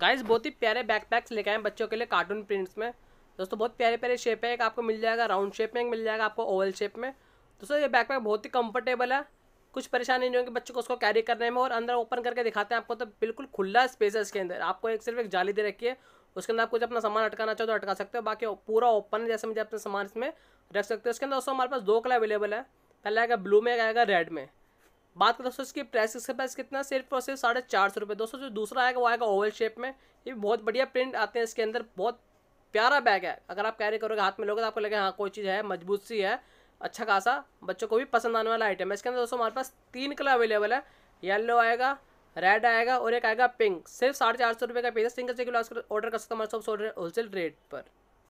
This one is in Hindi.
गाइस बहुत ही प्यारे बैकपैक्स लेके आए बच्चों के लिए कार्टून प्रिंट्स में दोस्तों बहुत प्यारे प्यारे शेप है एक आपको मिल जाएगा राउंड शेप में एक मिल जाएगा आपको ओवल शेप में दोस्तों ये बैकपैक बहुत ही कंफर्टेबल है कुछ परेशानी नहीं होगी बच्चों को उसको कैरी करने में और अंदर ओपन करके दिखाते हैं आपको तो बिल्कुल खुला स्पेस है इसके अंदर आपको एक सिर्फ एक जाली दे रखी है उसके अंदर आप कुछ अपना सामान अटकाना चाहो तो अटका सकते हो बाकी पूरा ओपन जैसे मुझे अपने सामान इसमें रख सकते हो उसके अंदर दोस्तों हमारे पास दो कलर अवेलेबल है पहले आएगा ब्लू में आएगा रेड में बात करें दोस्तों इसकी प्राइस इसके पास कितना सिर्फ और सिर्फ साढ़े चार सौ रुपये दोस्तों जो दूसरा आएगा वो आएगा ओवल शेप में ये बहुत बढ़िया प्रिंट आते हैं इसके अंदर बहुत प्यारा बैग है अगर आप कैरी करोगे हाथ में लोगे तो आपको लगे हाँ कोई चीज़ है मजबूत सी है अच्छा खासा बच्चों को भी पसंद आने वाला आइटम है इसके अंदर दोस्तों हमारे पास तीन कलर अवेलेबल है येलो आएगा रेड आएगा और एक आएगा पिंक सिर्फ साढ़े चार सौ रुपये का पीस सिंगल सिंगल ऑर्डर कर सकते हैं हमारे सब होलसेल रेट पर